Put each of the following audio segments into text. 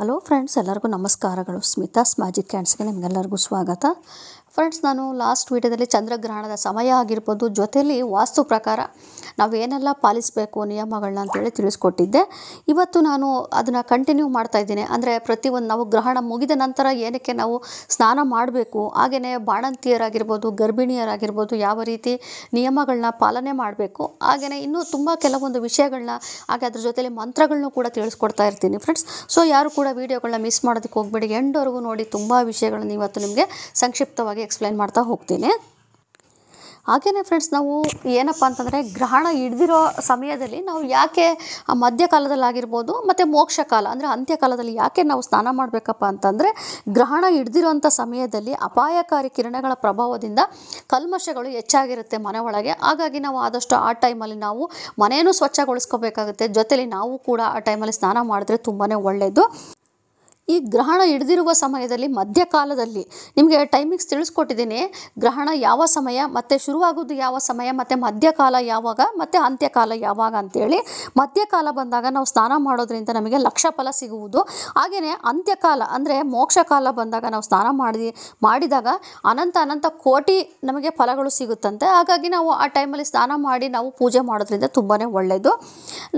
Hello friends ಎಲ್ಲರಿಗೂ ನಮಸ್ಕಾರಗಳು Smitha's magic ಕ್ಯಾಂಡ್ಸ್ಗೆ ನಿಮಗೆಲ್ಲರಿಗೂ ಸ್ವಾಗತ ಫ್ರೆಂಡ್ಸ್ ನಾನು ಲಾಸ್ಟ್ ವೀಡಿಯೋದಲ್ಲಿ ಚಂದ್ರಗ್ರಹಣದ ಸಮಯ ಆಗಿರ್ಬೋದು ಜೊತೆಯಲ್ಲಿ ವಾಸ್ತು ಪ್ರಕಾರ ನಾವೇನೆಲ್ಲ ಪಾಲಿಸಬೇಕು ನಿಯಮಗಳನ್ನ ಅಂತೇಳಿ ತಿಳಿಸ್ಕೊಟ್ಟಿದ್ದೆ ಇವತ್ತು ನಾನು ಅದನ್ನು ಕಂಟಿನ್ಯೂ ಮಾಡ್ತಾ ಇದ್ದೀನಿ ಅಂದರೆ ಪ್ರತಿಯೊಂದು ನಾವು ಗ್ರಹಣ ಮುಗಿದ ನಂತರ ಏನಕ್ಕೆ ನಾವು ಸ್ನಾನ ಮಾಡಬೇಕು ಹಾಗೆಯೇ ಬಾಣಂತಿಯರಾಗಿರ್ಬೋದು ಗರ್ಭಿಣಿಯರಾಗಿರ್ಬೋದು ಯಾವ ರೀತಿ ನಿಯಮಗಳನ್ನ ಪಾಲನೆ ಮಾಡಬೇಕು ಹಾಗೆಯೇ ಇನ್ನೂ ತುಂಬ ಕೆಲವೊಂದು ವಿಷಯಗಳನ್ನ ಹಾಗೆ ಅದ್ರ ಜೊತೇಲಿ ಮಂತ್ರಗಳನ್ನೂ ಕೂಡ ತಿಳಿಸ್ಕೊಡ್ತಾ ಇರ್ತೀನಿ ಫ್ರೆಂಡ್ಸ್ ಸೊ ಯಾರು ಕೂಡ ವೀಡಿಯೋಗಳನ್ನ ಮಿಸ್ ಮಾಡೋದಕ್ಕೆ ಹೋಗ್ಬೇಡಿ ಎಂಡವರೆಗೂ ನೋಡಿ ತುಂಬ ವಿಷಯಗಳನ್ನ ಇವತ್ತು ನಿಮಗೆ ಸಂಕ್ಷಿಪ್ತವಾಗಿ ಎಕ್ಸ್ಪ್ಲೈನ್ ಮಾಡ್ತಾ ಹೋಗ್ತೀನಿ ಹಾಗೆಯೇ ಫ್ರೆಂಡ್ಸ್ ನಾವು ಏನಪ್ಪ ಅಂತಂದರೆ ಗ್ರಹಣ ಹಿಡ್ದಿರೋ ಸಮಯದಲ್ಲಿ ನಾವು ಯಾಕೆ ಮಧ್ಯಕಾಲದಲ್ಲಾಗಿರ್ಬೋದು ಮತ್ತು ಮೋಕ್ಷಕಾಲ ಅಂದರೆ ಅಂತ್ಯಕಾಲದಲ್ಲಿ ಯಾಕೆ ನಾವು ಸ್ನಾನ ಮಾಡಬೇಕಪ್ಪ ಅಂತಂದರೆ ಗ್ರಹಣ ಹಿಡ್ದಿರೋಂಥ ಸಮಯದಲ್ಲಿ ಅಪಾಯಕಾರಿ ಕಿರಣಗಳ ಪ್ರಭಾವದಿಂದ ಕಲ್ಮಶಗಳು ಹೆಚ್ಚಾಗಿರುತ್ತೆ ಮನೆ ಒಳಗೆ ಹಾಗಾಗಿ ನಾವು ಆದಷ್ಟು ಆ ಟೈಮಲ್ಲಿ ನಾವು ಮನೆಯೂ ಸ್ವಚ್ಛಗೊಳಿಸ್ಕೋಬೇಕಾಗುತ್ತೆ ಜೊತೆಯಲ್ಲಿ ನಾವು ಕೂಡ ಆ ಟೈಮಲ್ಲಿ ಸ್ನಾನ ಮಾಡಿದ್ರೆ ತುಂಬಾ ಒಳ್ಳೆಯದು ಈ ಗ್ರಹಣ ಹಿಡಿದಿರುವ ಸಮಯದಲ್ಲಿ ಮಧ್ಯಕಾಲದಲ್ಲಿ ನಿಮಗೆ ಟೈಮಿಂಗ್ಸ್ ತಿಳಿಸ್ಕೊಟ್ಟಿದ್ದೀನಿ ಗ್ರಹಣ ಯಾವ ಸಮಯ ಮತ್ತು ಶುರುವಾಗೋದು ಯಾವ ಸಮಯ ಮತ್ತು ಮಧ್ಯಕಾಲ ಯಾವಾಗ ಮತ್ತು ಅಂತ್ಯಕಾಲ ಯಾವಾಗ ಅಂತೇಳಿ ಮಧ್ಯಕಾಲ ಬಂದಾಗ ನಾವು ಸ್ನಾನ ಮಾಡೋದ್ರಿಂದ ನಮಗೆ ಲಕ್ಷ ಫಲ ಸಿಗುವುದು ಹಾಗೆಯೇ ಅಂತ್ಯಕಾಲ ಅಂದರೆ ಮೋಕ್ಷಕಾಲ ಬಂದಾಗ ನಾವು ಸ್ನಾನ ಮಾಡಿ ಮಾಡಿದಾಗ ಅನಂತ ಅನಂತ ಕೋಟಿ ನಮಗೆ ಫಲಗಳು ಸಿಗುತ್ತಂತೆ ಹಾಗಾಗಿ ನಾವು ಆ ಟೈಮಲ್ಲಿ ಸ್ನಾನ ಮಾಡಿ ನಾವು ಪೂಜೆ ಮಾಡೋದ್ರಿಂದ ತುಂಬಾ ಒಳ್ಳೆಯದು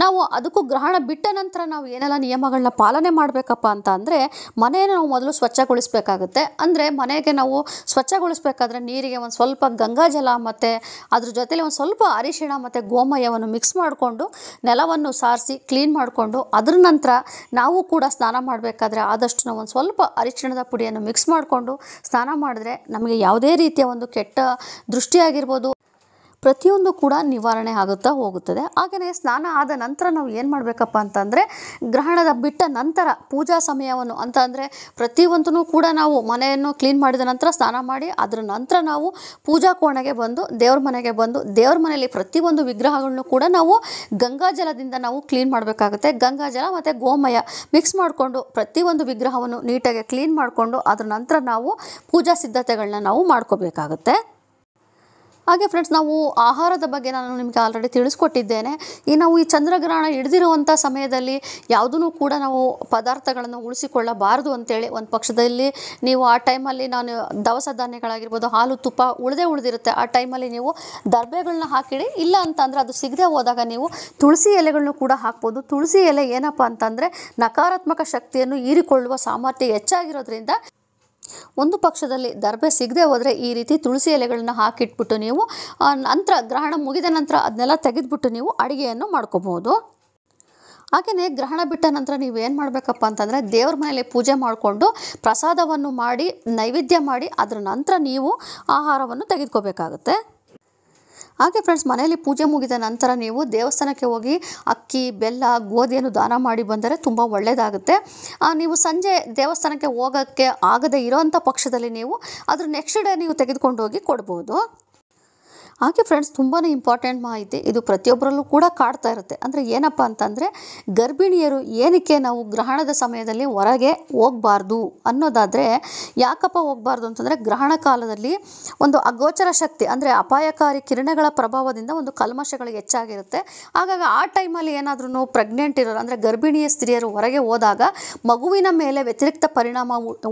ನಾವು ಅದಕ್ಕೂ ಗ್ರಹಣ ಬಿಟ್ಟ ನಂತರ ನಾವು ಏನೆಲ್ಲ ನಿಯಮಗಳನ್ನ ಪಾಲನೆ ಮಾಡಬೇಕಪ್ಪ ಅಂತ ಅಂದರೆ ಮನೆಯನ್ನು ನಾವು ಮೊದಲು ಸ್ವಚ್ಛಗೊಳಿಸಬೇಕಾಗುತ್ತೆ ಅಂದರೆ ಮನೆಗೆ ನಾವು ಸ್ವಚ್ಛಗೊಳಿಸಬೇಕಾದ್ರೆ ನೀರಿಗೆ ಒಂದು ಸ್ವಲ್ಪ ಗಂಗಾಜಲ ಮತ್ತು ಅದ್ರ ಜೊತೆಲಿ ಒಂದು ಸ್ವಲ್ಪ ಅರಿಶಿಣ ಮತ್ತು ಗೋಮಯವನ್ನು ಮಿಕ್ಸ್ ಮಾಡಿಕೊಂಡು ನೆಲವನ್ನು ಸಾರಿಸಿ ಕ್ಲೀನ್ ಮಾಡಿಕೊಂಡು ಅದರ ನಂತರ ನಾವು ಕೂಡ ಸ್ನಾನ ಮಾಡಬೇಕಾದ್ರೆ ಆದಷ್ಟು ನಾವು ಒಂದು ಸ್ವಲ್ಪ ಅರಿಶಿಣದ ಪುಡಿಯನ್ನು ಮಿಕ್ಸ್ ಮಾಡಿಕೊಂಡು ಸ್ನಾನ ಮಾಡಿದ್ರೆ ನಮಗೆ ಯಾವುದೇ ರೀತಿಯ ಒಂದು ಕೆಟ್ಟ ದೃಷ್ಟಿಯಾಗಿರ್ಬೋದು ಪ್ರತಿಯೊಂದು ಕೂಡ ನಿವಾರಣೆ ಆಗುತ್ತಾ ಹೋಗುತ್ತದೆ ಹಾಗೆಯೇ ಸ್ನಾನ ಆದ ನಂತರ ನಾವು ಏನು ಮಾಡಬೇಕಪ್ಪ ಅಂತಂದರೆ ಗ್ರಹಣದ ಬಿಟ್ಟ ನಂತರ ಪೂಜಾ ಸಮಯವನ್ನು ಅಂತ ಅಂದರೆ ಪ್ರತಿಯೊಂದೂ ಕೂಡ ನಾವು ಮನೆಯನ್ನು ಕ್ಲೀನ್ ಮಾಡಿದ ನಂತರ ಸ್ನಾನ ಮಾಡಿ ಅದರ ನಂತರ ನಾವು ಪೂಜಾ ಕೋಣೆಗೆ ಬಂದು ದೇವ್ರ ಮನೆಗೆ ಬಂದು ದೇವ್ರ ಮನೆಯಲ್ಲಿ ಪ್ರತಿಯೊಂದು ವಿಗ್ರಹಗಳನ್ನು ಕೂಡ ನಾವು ಗಂಗಾಜಲದಿಂದ ನಾವು ಕ್ಲೀನ್ ಮಾಡಬೇಕಾಗುತ್ತೆ ಗಂಗಾಜಲ ಮತ್ತು ಗೋಮಯ ಮಿಕ್ಸ್ ಮಾಡಿಕೊಂಡು ಪ್ರತಿಯೊಂದು ವಿಗ್ರಹವನ್ನು ನೀಟಾಗಿ ಕ್ಲೀನ್ ಮಾಡಿಕೊಂಡು ಅದರ ನಂತರ ನಾವು ಪೂಜಾ ಸಿದ್ಧತೆಗಳನ್ನ ನಾವು ಮಾಡ್ಕೋಬೇಕಾಗುತ್ತೆ ಹಾಗೆ ಫ್ರೆಂಡ್ಸ್ ನಾವು ಆಹಾರದ ಬಗ್ಗೆ ನಾನು ನಿಮಗೆ ಆಲ್ರೆಡಿ ತಿಳಿಸ್ಕೊಟ್ಟಿದ್ದೇನೆ ಈ ನಾವು ಈ ಚಂದ್ರಗ್ರಹಣ ಹಿಡಿದಿರುವಂಥ ಸಮಯದಲ್ಲಿ ಯಾವುದೂ ಕೂಡ ನಾವು ಪದಾರ್ಥಗಳನ್ನು ಉಳಿಸಿಕೊಳ್ಳಬಾರದು ಅಂತೇಳಿ ಒಂದು ಪಕ್ಷದಲ್ಲಿ ನೀವು ಆ ಟೈಮಲ್ಲಿ ನಾನು ದವಸ ಧಾನ್ಯಗಳಾಗಿರ್ಬೋದು ಹಾಲು ತುಪ್ಪ ಉಳದೇ ಉಳಿದಿರುತ್ತೆ ಆ ಟೈಮಲ್ಲಿ ನೀವು ದರ್ಬೆಗಳನ್ನ ಹಾಕಿಡಿ ಇಲ್ಲ ಅಂತಂದರೆ ಅದು ಸಿಗದೆ ಹೋದಾಗ ನೀವು ತುಳಸಿ ಎಲೆಗಳನ್ನು ಕೂಡ ಹಾಕ್ಬೋದು ತುಳಸಿ ಎಲೆ ಏನಪ್ಪ ಅಂತಂದರೆ ನಕಾರಾತ್ಮಕ ಶಕ್ತಿಯನ್ನು ಹೀರಿಕೊಳ್ಳುವ ಸಾಮರ್ಥ್ಯ ಹೆಚ್ಚಾಗಿರೋದ್ರಿಂದ ಒಂದು ಪಕ್ಷದಲ್ಲಿ ದರ್ಬೆ ಸಿಗದೆ ಹೋದರೆ ಈ ರೀತಿ ತುಳಸಿ ಎಲೆಗಳನ್ನು ಹಾಕಿಟ್ಬಿಟ್ಟು ನೀವು ನಂತರ ಗ್ರಹಣ ಮುಗಿದ ನಂತರ ಅದನ್ನೆಲ್ಲ ತೆಗೆದುಬಿಟ್ಟು ನೀವು ಅಡುಗೆಯನ್ನು ಮಾಡ್ಕೋಬಹುದು ಹಾಗೆಯೇ ಗ್ರಹಣ ಬಿಟ್ಟ ನಂತರ ನೀವು ಏನು ಮಾಡಬೇಕಪ್ಪ ಅಂತಂದರೆ ದೇವ್ರ ಮನೆಯಲ್ಲಿ ಪೂಜೆ ಮಾಡಿಕೊಂಡು ಪ್ರಸಾದವನ್ನು ಮಾಡಿ ನೈವೇದ್ಯ ಮಾಡಿ ಅದರ ನಂತರ ನೀವು ಆಹಾರವನ್ನು ತೆಗೆದುಕೋಬೇಕಾಗುತ್ತೆ ಹಾಗೆ ಫ್ರೆಂಡ್ಸ್ ಮನೆಯಲ್ಲಿ ಪೂಜೆ ಮುಗಿದ ನಂತರ ನೀವು ದೇವಸ್ಥಾನಕ್ಕೆ ಹೋಗಿ ಅಕ್ಕಿ ಬೆಲ್ಲ ಗೋಧಿಯನ್ನು ದಾನ ಮಾಡಿ ಬಂದರೆ ತುಂಬ ಒಳ್ಳೆಯದಾಗುತ್ತೆ ನೀವು ಸಂಜೆ ದೇವಸ್ಥಾನಕ್ಕೆ ಹೋಗೋಕ್ಕೆ ಆಗದೇ ಇರೋವಂಥ ಪಕ್ಷದಲ್ಲಿ ನೀವು ಅದ್ರ ನೆಕ್ಸ್ಟ್ ಡೇ ನೀವು ತೆಗೆದುಕೊಂಡು ಹೋಗಿ ಕೊಡ್ಬೋದು ಹಾಗೆ ಫ್ರೆಂಡ್ಸ್ ತುಂಬಾ ಇಂಪಾರ್ಟೆಂಟ್ ಮಾಹಿತಿ ಇದು ಪ್ರತಿಯೊಬ್ಬರಲ್ಲೂ ಕೂಡ ಕಾಡ್ತಾ ಇರುತ್ತೆ ಅಂದರೆ ಏನಪ್ಪ ಅಂತಂದರೆ ಗರ್ಭಿಣಿಯರು ಏನಕ್ಕೆ ನಾವು ಗ್ರಹಣದ ಸಮಯದಲ್ಲಿ ಹೊರಗೆ ಹೋಗ್ಬಾರ್ದು ಅನ್ನೋದಾದರೆ ಯಾಕಪ್ಪ ಹೋಗ್ಬಾರ್ದು ಅಂತಂದರೆ ಗ್ರಹಣ ಕಾಲದಲ್ಲಿ ಒಂದು ಅಗೋಚರ ಶಕ್ತಿ ಅಂದರೆ ಅಪಾಯಕಾರಿ ಕಿರಣಗಳ ಪ್ರಭಾವದಿಂದ ಒಂದು ಕಲ್ಮಶಗಳು ಹೆಚ್ಚಾಗಿರುತ್ತೆ ಹಾಗಾಗಿ ಆ ಟೈಮಲ್ಲಿ ಏನಾದರೂ ಪ್ರೆಗ್ನೆಂಟ್ ಇರೋರು ಅಂದರೆ ಗರ್ಭಿಣಿಯ ಸ್ತ್ರೀಯರು ಹೊರಗೆ ಹೋದಾಗ ಮಗುವಿನ ಮೇಲೆ ವ್ಯತಿರಿಕ್ತ ಪರಿಣಾಮ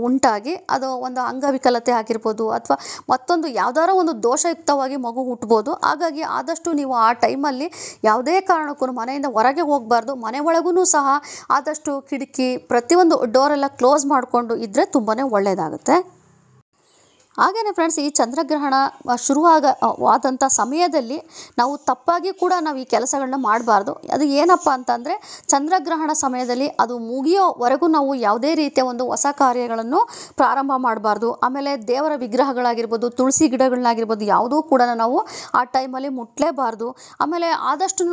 ಉಂಟಾಗಿ ಅದು ಒಂದು ಅಂಗವಿಕಲತೆ ಆಗಿರ್ಬೋದು ಅಥವಾ ಮತ್ತೊಂದು ಯಾವುದಾದ್ರೂ ಒಂದು ದೋಷಯುಕ್ತವಾಗಿ ಮಗು ಮುಟ್ಬೋದು ಹಾಗಾಗಿ ಆದಷ್ಟು ನೀವು ಆ ಟೈಮಲ್ಲಿ ಯಾವುದೇ ಕಾರಣಕ್ಕೂ ಮನೆಯಿಂದ ಹೊರಗೆ ಹೋಗಬಾರ್ದು ಮನೆ ಒಳಗೂ ಸಹ ಆದಷ್ಟು ಕಿಟಕಿ ಪ್ರತಿಯೊಂದು ಡೋರೆಲ್ಲ ಕ್ಲೋಸ್ ಮಾಡಿಕೊಂಡು ಇದ್ದರೆ ತುಂಬಾ ಒಳ್ಳೆಯದಾಗುತ್ತೆ ಹಾಗೆಯೇ ಫ್ರೆಂಡ್ಸ್ ಈ ಚಂದ್ರಗ್ರಹಣ ಶುರುವಾಗ ಸಮಯದಲ್ಲಿ ನಾವು ತಪ್ಪಾಗಿ ಕೂಡ ನಾವು ಈ ಕೆಲಸಗಳನ್ನ ಮಾಡಬಾರ್ದು ಅದು ಏನಪ್ಪ ಅಂತಂದರೆ ಚಂದ್ರಗ್ರಹಣ ಸಮಯದಲ್ಲಿ ಅದು ಮುಗಿಯೋವರೆಗೂ ನಾವು ಯಾವುದೇ ರೀತಿಯ ಒಂದು ಹೊಸ ಕಾರ್ಯಗಳನ್ನು ಪ್ರಾರಂಭ ಮಾಡಬಾರ್ದು ಆಮೇಲೆ ದೇವರ ವಿಗ್ರಹಗಳಾಗಿರ್ಬೋದು ತುಳಸಿ ಗಿಡಗಳನ್ನಾಗಿರ್ಬೋದು ಯಾವುದೂ ಕೂಡ ನಾವು ಆ ಟೈಮಲ್ಲಿ ಮುಟ್ಲೇಬಾರ್ದು ಆಮೇಲೆ ಆದಷ್ಟು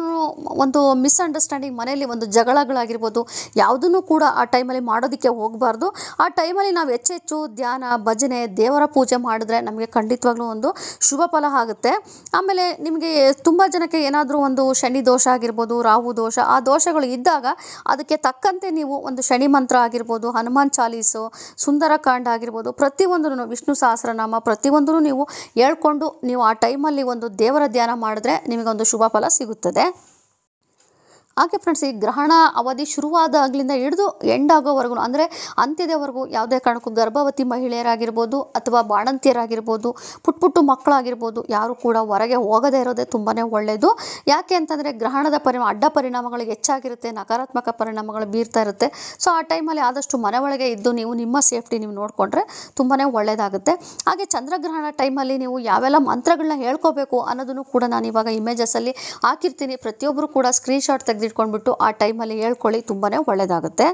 ಒಂದು ಮಿಸ್ಅಂಡರ್ಸ್ಟ್ಯಾಂಡಿಂಗ್ ಮನೆಯಲ್ಲಿ ಒಂದು ಜಗಳಗಳಾಗಿರ್ಬೋದು ಯಾವುದನ್ನು ಕೂಡ ಆ ಟೈಮಲ್ಲಿ ಮಾಡೋದಕ್ಕೆ ಹೋಗಬಾರ್ದು ಆ ಟೈಮಲ್ಲಿ ನಾವು ಹೆಚ್ಚೆಚ್ಚು ಧ್ಯಾನ ಭಜನೆ ದೇವರ ಪೂಜೆ ಪೂಜೆ ಮಾಡಿದ್ರೆ ನಮಗೆ ಖಂಡಿತವಾಗ್ಲೂ ಒಂದು ಶುಭ ಫಲ ಆಗುತ್ತೆ ಆಮೇಲೆ ನಿಮಗೆ ತುಂಬ ಜನಕ್ಕೆ ಏನಾದರೂ ಒಂದು ಶನಿ ದೋಷ ಆಗಿರ್ಬೋದು ರಾಹು ದೋಷ ಆ ದೋಷಗಳು ಇದ್ದಾಗ ಅದಕ್ಕೆ ತಕ್ಕಂತೆ ನೀವು ಒಂದು ಶನಿ ಮಂತ್ರ ಆಗಿರ್ಬೋದು ಹನುಮಾನ್ ಚಾಲೀಸು ಸುಂದರಕಾಂಡ ಆಗಿರ್ಬೋದು ಪ್ರತಿಯೊಂದನ್ನು ವಿಷ್ಣು ಸಹಸ್ರನಾಮ ಪ್ರತಿಯೊಂದನ್ನು ನೀವು ಹೇಳ್ಕೊಂಡು ನೀವು ಆ ಟೈಮಲ್ಲಿ ಒಂದು ದೇವರ ಧ್ಯಾನ ಮಾಡಿದ್ರೆ ನಿಮಗೊಂದು ಶುಭ ಫಲ ಸಿಗುತ್ತದೆ ಹಾಗೆ ಫ್ರೆಂಡ್ಸ್ ಈ ಗ್ರಹಣ ಅವಧಿ ಶುರುವಾದಾಗಲಿಂದ ಹಿಡಿದು ಎಂಡ್ ಆಗೋವರೆಗೂ ಅಂದರೆ ಅಂತ್ಯದವರೆಗೂ ಯಾವುದೇ ಕಾರಣಕ್ಕೂ ಗರ್ಭವತಿ ಮಹಿಳೆಯರಾಗಿರ್ಬೋದು ಅಥವಾ ಬಾಣಂತಿಯರಾಗಿರ್ಬೋದು ಪುಟ್ಟ ಪುಟ್ಟು ಮಕ್ಕಳಾಗಿರ್ಬೋದು ಯಾರು ಕೂಡ ಹೊರಗೆ ಹೋಗದೇ ಇರೋದೇ ತುಂಬಾ ಒಳ್ಳೆಯದು ಯಾಕೆ ಅಂತಂದರೆ ಗ್ರಹಣದ ಪರಿಣಾಮ ಅಡ್ಡ ಪರಿಣಾಮಗಳು ಹೆಚ್ಚಾಗಿರುತ್ತೆ ನಕಾರಾತ್ಮಕ ಪರಿಣಾಮಗಳು ಬೀರ್ತಾ ಇರುತ್ತೆ ಸೊ ಆ ಟೈಮಲ್ಲಿ ಆದಷ್ಟು ಮನೆ ಒಳಗೆ ಇದ್ದು ನೀವು ನಿಮ್ಮ ಸೇಫ್ಟಿ ನೀವು ನೋಡಿಕೊಂಡ್ರೆ ತುಂಬಾ ಒಳ್ಳೆಯದಾಗುತ್ತೆ ಹಾಗೆ ಚಂದ್ರಗ್ರಹಣ ಟೈಮಲ್ಲಿ ನೀವು ಯಾವೆಲ್ಲ ಮಂತ್ರಗಳನ್ನ ಹೇಳ್ಕೋಬೇಕು ಅನ್ನೋದನ್ನು ಕೂಡ ನಾನು ಇವಾಗ ಇಮೇಜಸಲ್ಲಿ ಹಾಕಿರ್ತೀನಿ ಪ್ರತಿಯೊಬ್ಬರು ಕೂಡ ಸ್ಕ್ರೀನ್ಶಾಟ್ ತೆಗೆದು ಇಟ್ಕೊಂಡ್ಬಿಟ್ಟು ಆ ಟೈಮಲ್ಲಿ ಹೇಳ್ಕೊಳ್ಳಿ ತುಂಬಾ ಒಳ್ಳೆಯದಾಗುತ್ತೆ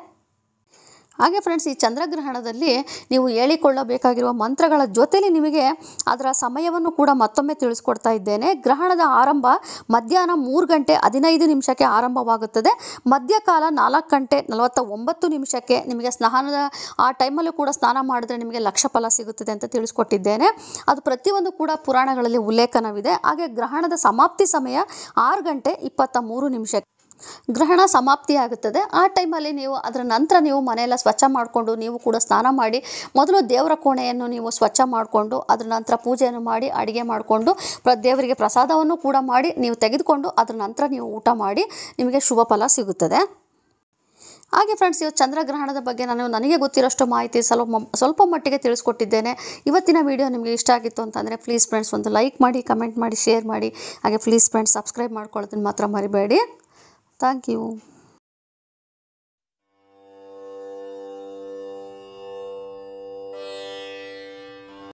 ಹಾಗೆ ಫ್ರೆಂಡ್ಸ್ ಈ ಚಂದ್ರಗ್ರಹಣದಲ್ಲಿ ನೀವು ಹೇಳಿಕೊಳ್ಳಬೇಕಾಗಿರುವ ಮಂತ್ರಗಳ ಜೊತೆಲಿ ನಿಮಗೆ ಅದರ ಸಮಯವನ್ನು ಕೂಡ ಮತ್ತೊಮ್ಮೆ ತಿಳಿಸ್ಕೊಡ್ತಾ ಇದ್ದೇನೆ ಗ್ರಹಣದ ಆರಂಭ ಮಧ್ಯಾಹ್ನ ಮೂರು ಗಂಟೆ ಹದಿನೈದು ನಿಮಿಷಕ್ಕೆ ಆರಂಭವಾಗುತ್ತದೆ ಮಧ್ಯಕಾಲ ನಾಲ್ಕು ಗಂಟೆ ನಲವತ್ತ ಒಂಬತ್ತು ನಿಮಿಷಕ್ಕೆ ನಿಮಗೆ ಸ್ನಾನದ ಆ ಟೈಮಲ್ಲೂ ಕೂಡ ಸ್ನಾನ ಮಾಡಿದ್ರೆ ನಿಮಗೆ ಲಕ್ಷ ಫಲ ಸಿಗುತ್ತದೆ ಅಂತ ತಿಳಿಸ್ಕೊಟ್ಟಿದ್ದೇನೆ ಅದು ಪ್ರತಿಯೊಂದು ಕೂಡ ಪುರಾಣಗಳಲ್ಲಿ ಉಲ್ಲೇಖನವಿದೆ ಹಾಗೆ ಗ್ರಹಣದ ಸಮಾಪ್ತಿ ಸಮಯ ಆರು ಗಂಟೆ ಇಪ್ಪತ್ತ ಮೂರು ನಿಮಿಷಕ್ಕೆ ಗ್ರಹಣ ಸಮಾಪ್ತಿಯಾಗುತ್ತದೆ ಆ ಟೈಮಲ್ಲಿ ನೀವು ಅದರ ನಂತರ ನೀವು ಮನೆಯೆಲ್ಲ ಸ್ವಚ್ಛ ಮಾಡಿಕೊಂಡು ನೀವು ಕೂಡ ಸ್ನಾನ ಮಾಡಿ ಮೊದಲು ದೇವರ ಕೋಣೆಯನ್ನು ನೀವು ಸ್ವಚ್ಛ ಮಾಡಿಕೊಂಡು ಅದರ ನಂತರ ಪೂಜೆಯನ್ನು ಮಾಡಿ ಅಡುಗೆ ಮಾಡಿಕೊಂಡು ಪ್ರ ದೇವರಿಗೆ ಪ್ರಸಾದವನ್ನು ಕೂಡ ಮಾಡಿ ನೀವು ತೆಗೆದುಕೊಂಡು ಅದರ ನಂತರ ನೀವು ಊಟ ಮಾಡಿ ನಿಮಗೆ ಶುಭ ಫಲ ಸಿಗುತ್ತದೆ ಹಾಗೆ ಫ್ರೆಂಡ್ಸ್ ಇವತ್ತು ಚಂದ್ರಗ್ರಹಣದ ಬಗ್ಗೆ ನಾನು ನನಗೆ ಗೊತ್ತಿರೋಷ್ಟು ಮಾಹಿತಿ ಸ್ವಲ್ಪ ಸ್ವಲ್ಪ ಮಟ್ಟಿಗೆ ತಿಳಿಸ್ಕೊಟ್ಟಿದ್ದೇನೆ ಇವತ್ತಿನ ವಿಡಿಯೋ ನಿಮಗೆ ಇಷ್ಟ ಆಗಿತ್ತು ಅಂತಂದರೆ ಪ್ಲೀಸ್ ಫ್ರೆಂಡ್ಸ್ ಒಂದು ಲೈಕ್ ಮಾಡಿ ಕಮೆಂಟ್ ಮಾಡಿ ಶೇರ್ ಮಾಡಿ ಹಾಗೆ ಪ್ಲೀಸ್ ಫ್ರೆಂಡ್ಸ್ ಸಬ್ಸ್ಕ್ರೈಬ್ ಮಾಡ್ಕೊಳ್ಳೋದನ್ನು ಮಾತ್ರ ಮರಿಬೇಡಿ Thank you.